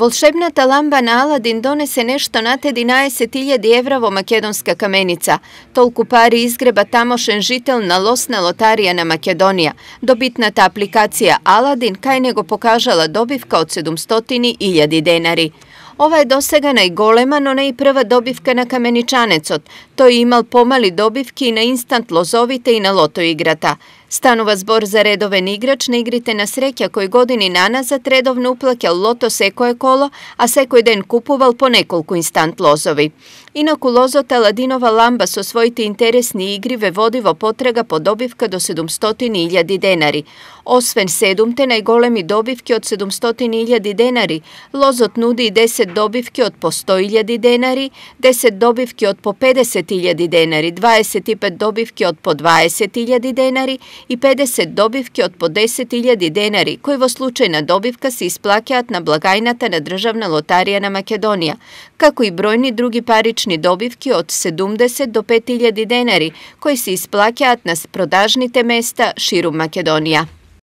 Волшебната ламба на Аладин донесе нешто над 11.000 евра во Македонска каменица. Толку пари изгреба тамошен жител на лосна лотарија на Македонија. Добитната апликација Аладин кај него покажала добивка од 700.000 денари. Ова е досега најголема, но не и прва добивка на каменичанецот. Тој имал помали добивки и на инстант лозовите и на лото играта. Станува збор за редовен играч на игрите на среќа кој години наназад редовно уплакал лото секое коло, а секој ден купувал по неколку инстант лозови. Инаку лозота Ладинова ламба со своите интересни игри ве води во потрага по добивка до 700.000 денари. Освен седумте најголеми добивки од 700.000 денари, лозот нуди и 10 добивки од по 100.000 денари, 10 добивки од по 50.000 денари, 25 добивки од по 20.000 денари и 50 добивки од по 10.000 денари, кои во случај на добивка се исплаќаат на благајната на Државна лотарија на Македонија, како и бројни други парични добивки од 70 до 5.000 денари, кои се исплаќаат на продажните места ширум Македонија.